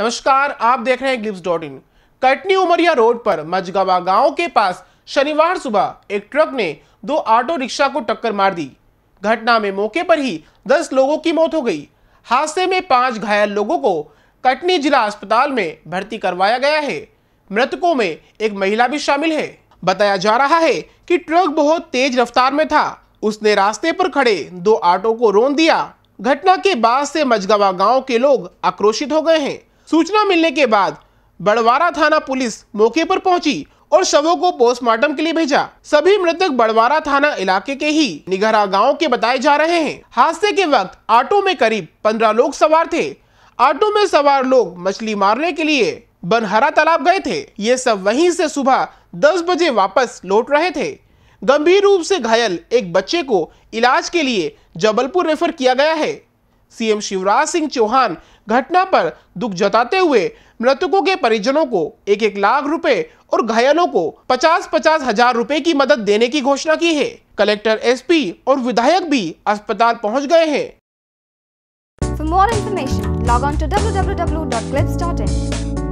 नमस्कार आप देख रहे हैं glibs dot in Katni Umaria road पर मजगवा गांव के पास शनिवार सुबह एक ट्रक ने दो ऑटो रिक्शा को टक्कर मार दी घटना में मौके पर ही दस लोगों की मौत हो गई हादसे में पांच घायल लोगों को कटनी जिला अस्पताल में भर्ती करवाया गया है मृतकों में एक महिला भी शामिल है बताया जा रहा है कि ट्रक बहुत तेज रफ्तार में था उसने रास्ते पर खड़े दो ऑटो को रोन दिया घटना के बाद से मजगवा गांव के लोग आक्रोशित हो गए हैं सूचना मिलने के बाद बड़वारा थाना पुलिस मौके पर पहुंची और शवों को पोस्टमार्टम के लिए भेजा सभी मृतक बड़वारा थाना इलाके के ही निगरा गांव के बताए जा रहे हैं हादसे के वक्त ऑटो में करीब पंद्रह लोग सवार थे ऑटो में सवार लोग मछली मारने के लिए बनहरा तालाब गए थे ये सब वहीं से सुबह दस बजे वापस लौट रहे थे गंभीर रूप से घायल एक बच्चे को इलाज के लिए जबलपुर रेफर किया गया है सीएम शिवराज सिंह चौहान घटना पर दुख जताते हुए मृतकों के परिजनों को एक एक लाख रुपए और घायलों को पचास पचास हजार रुपए की मदद देने की घोषणा की है कलेक्टर एसपी और विधायक भी अस्पताल पहुंच गए हैं for more information log on to W